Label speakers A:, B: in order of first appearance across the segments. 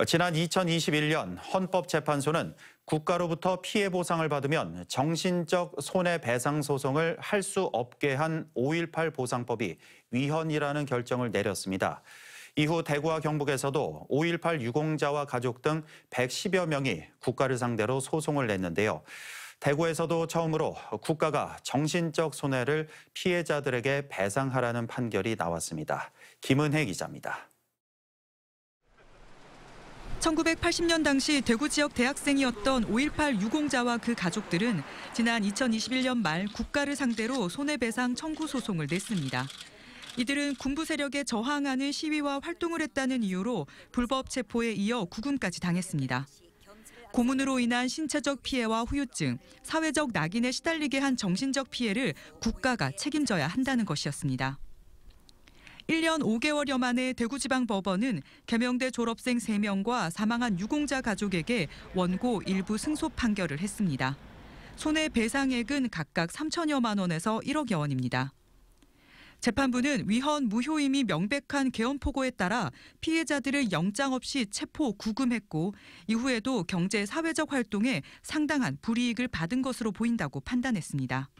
A: 어, 지난 2021년 헌법재판소는 국가로부터 피해 보상을 받으면 정신적 손해배상 소송을 할 수 없게 한 5.18 보상법이 위헌이라는 결정을 내렸습니다. 이후 대구와 경북에서도 5.18 유공자와 가족 등 110여 명이 국가를 상대로 소송을 냈는데요. 대구에서도 처음으로 국가가 정신적 손해를 피해자들에게 배상하라는 판결이 나왔습니다. 김은혜 기자입니다.
B: 1980년 당시 대구 지역 대학생이었던 5.18 유공자와 그 가족들은 지난 2021년 말 국가를 상대로 손해배상 청구 소송을 냈습니다. 이들은 군부 세력에 저항하는 시위와 활동을 했다는 이유로 불법 체포에 이어 구금까지 당했습니다. 고문으로 인한 신체적 피해와 후유증, 사회적 낙인에 시달리게 한 정신적 피해를 국가가 책임져야 한다는 것이었습니다. 1년 5개월여 만에 대구지방법원은 개명대 졸업생 3명과 사망한 유공자 가족에게 원고 일부 승소 판결을 했습니다. 손해배상액은 각각 3천여만 원에서 1억여 원입니다. 재판부는 위헌 무효임이 명백한 개헌포고에 따라 피해자들을 영장 없이 체포 구금했고 이후에도 경제 사회적 활동에 상당한 불이익을 받은 것으로 보인다고 판단했습니다.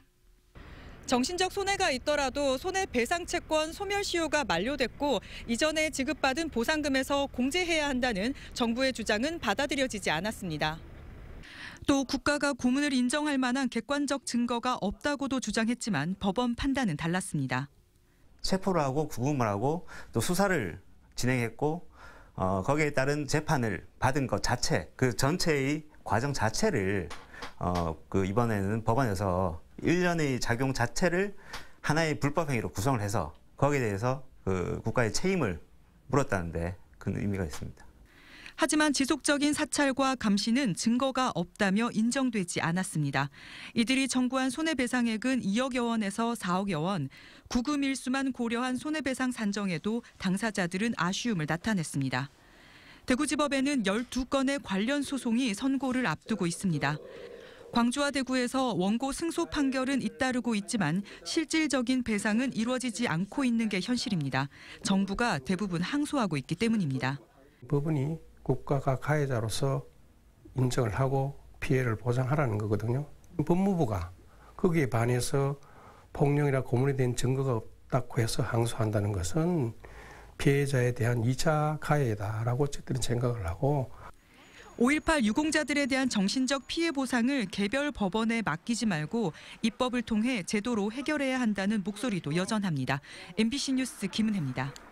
B: 정신적 손해가 있더라도 손해배상채권 소멸시효가 만료됐고 이전에 지급받은 보상금에서 공제해야 한다는 정부의 주장은 받아들여지지 않았습니다. 또 국가가 고문을 인정할 만한 객관적 증거가 없다고도 주장했지만 법원 판단은 달랐습니다.
C: 체포를 하고 구금을 하고 또 수사를 진행했고 어, 거기에 따른 재판을 받은 것 자체 그 전체의 과정 자체를 어, 그 이번에는 법원에서 일년의 작용 자체를 하나의 불법행위로 구성을 해서 거기에 대해서 그 국가의 책임을 물었다는데 그 의미가 있습니다.
B: 하지만 지속적인 사찰과 감시는 증거가 없다며 인정되지 않았습니다. 이들이 청구한 손해배상액은 2억여 원에서 4억여 원, 구금 일수만 고려한 손해배상 산정에도 당사자들은 아쉬움을 나타냈습니다. 대구지법에는 12건의 관련 소송이 선고를 앞두고 있습니다. 광주와 대구에서 원고 승소 판결은 잇따르고 있지만 실질적인 배상은 이루어지지 않고 있는 게 현실입니다. 정부가 대부분 항소하고 있기 때문입니다.
D: 법원이 국가가 가해자로서 인정을 하고 피해를 보상하라는 거거든요. 법무부가 거기에 반해서 폭력이라 고문이 된 증거가 없다고 해서 항소한다는 것은 피해자에 대한 2차 가해다라고 어쨌든 생각을 하고
B: 5.18 유공자들에 대한 정신적 피해 보상을 개별 법원에 맡기지 말고 입법을 통해 제도로 해결해야 한다는 목소리도 여전합니다. MBC 뉴스 김은혜입니다.